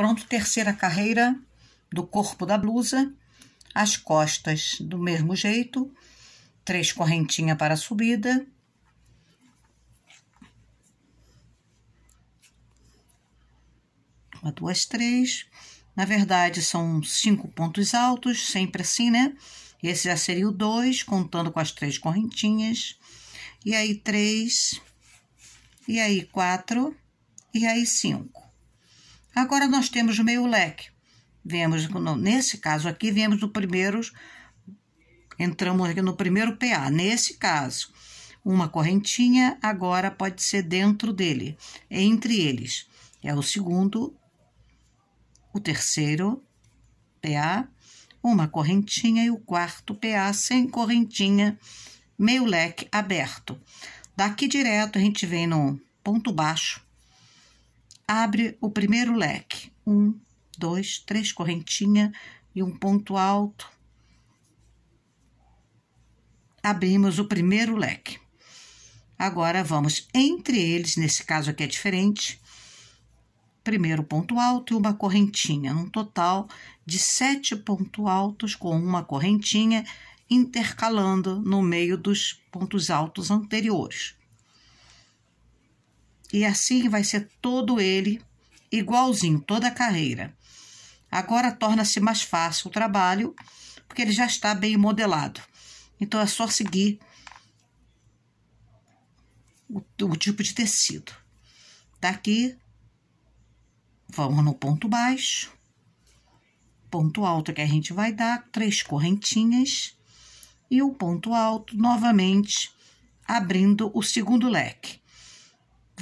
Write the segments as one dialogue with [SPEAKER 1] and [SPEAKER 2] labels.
[SPEAKER 1] Pronto, terceira carreira do corpo da blusa, as costas do mesmo jeito, três correntinhas para a subida. Uma, duas, três. Na verdade, são cinco pontos altos, sempre assim, né? Esse já seria o dois, contando com as três correntinhas. E aí, três. E aí, quatro. E aí, cinco. Agora nós temos meio leque. Vemos, nesse caso aqui, vemos no primeiro, entramos aqui no primeiro PA. Nesse caso, uma correntinha agora pode ser dentro dele, entre eles. É o segundo, o terceiro PA, uma correntinha e o quarto PA sem correntinha, meio leque aberto. Daqui direto a gente vem no ponto baixo abre o primeiro leque. Um, dois, três correntinha e um ponto alto. Abrimos o primeiro leque. Agora, vamos entre eles, nesse caso aqui é diferente, primeiro ponto alto e uma correntinha, Um total de sete pontos altos com uma correntinha, intercalando no meio dos pontos altos anteriores. E assim vai ser todo ele igualzinho, toda a carreira. Agora torna-se mais fácil o trabalho, porque ele já está bem modelado. Então é só seguir o, o tipo de tecido. Tá aqui. vamos no ponto baixo, ponto alto que a gente vai dar, três correntinhas, e o ponto alto novamente abrindo o segundo leque.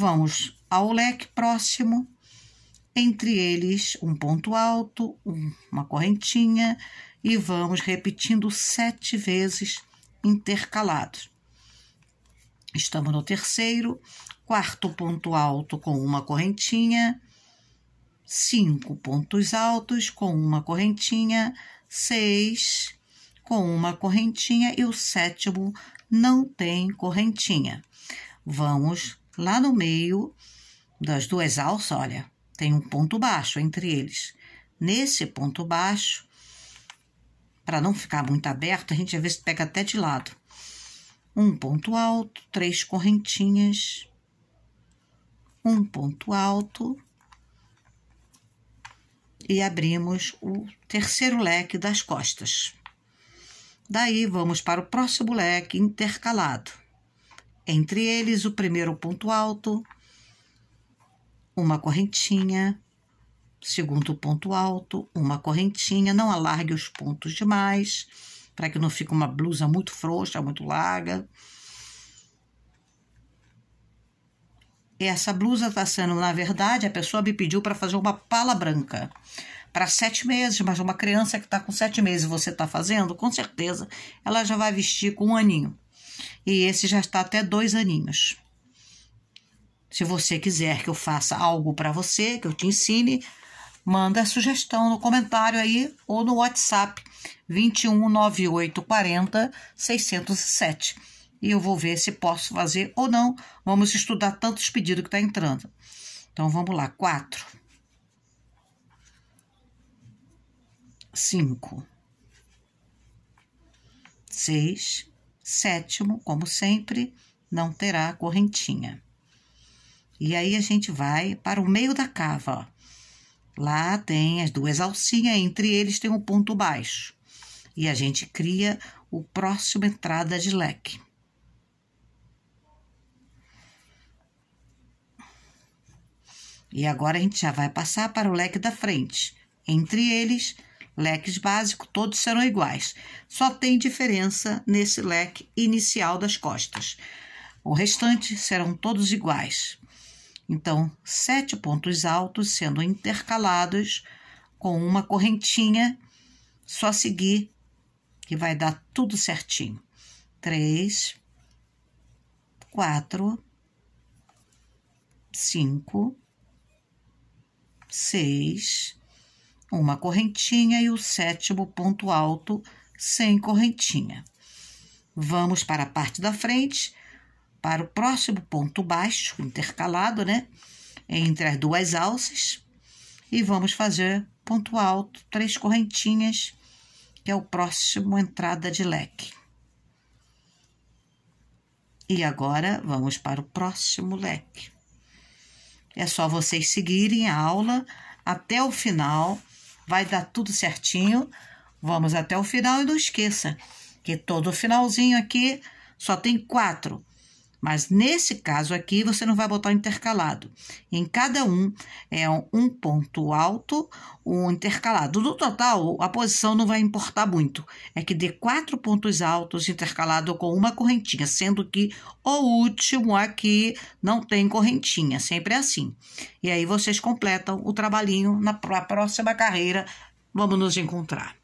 [SPEAKER 1] Vamos ao leque próximo, entre eles um ponto alto, uma correntinha, e vamos repetindo sete vezes intercalados. Estamos no terceiro, quarto ponto alto com uma correntinha, cinco pontos altos com uma correntinha, seis com uma correntinha e o sétimo não tem correntinha. Vamos Lá no meio das duas alças, olha, tem um ponto baixo entre eles. Nesse ponto baixo, para não ficar muito aberto, a gente às vezes pega até de lado. Um ponto alto, três correntinhas, um ponto alto e abrimos o terceiro leque das costas. Daí vamos para o próximo leque intercalado. Entre eles, o primeiro ponto alto, uma correntinha. Segundo ponto alto, uma correntinha. Não alargue os pontos demais, para que não fique uma blusa muito frouxa, muito larga. essa blusa está sendo, na verdade, a pessoa me pediu para fazer uma pala branca para sete meses, mas uma criança que está com sete meses e você está fazendo, com certeza ela já vai vestir com um aninho. E esse já está até dois aninhos. Se você quiser que eu faça algo para você, que eu te ensine, manda a sugestão no comentário aí ou no WhatsApp 21 98 40 607. E eu vou ver se posso fazer ou não. Vamos estudar tantos pedidos que está entrando. Então vamos lá: 4, 5, 6, Sétimo, como sempre, não terá correntinha. E aí a gente vai para o meio da cava. Ó. Lá tem as duas alcinhas, entre eles tem um ponto baixo. E a gente cria o próximo entrada de leque. E agora a gente já vai passar para o leque da frente. Entre eles Leques básico, todos serão iguais. Só tem diferença nesse leque inicial das costas. O restante serão todos iguais. Então, sete pontos altos sendo intercalados com uma correntinha, só seguir que vai dar tudo certinho. Três, quatro, cinco, seis, uma correntinha e o sétimo ponto alto sem correntinha. Vamos para a parte da frente, para o próximo ponto baixo, intercalado, né? Entre as duas alças, e vamos fazer ponto alto, três correntinhas, que é o próximo entrada de leque. E agora vamos para o próximo leque. É só vocês seguirem a aula até o final Vai dar tudo certinho. Vamos até o final e não esqueça que todo finalzinho aqui só tem quatro. Mas nesse caso aqui, você não vai botar intercalado. Em cada um é um ponto alto, um intercalado. No total, a posição não vai importar muito. É que dê quatro pontos altos intercalado com uma correntinha, sendo que o último aqui não tem correntinha, sempre é assim. E aí vocês completam o trabalhinho na próxima carreira. Vamos nos encontrar.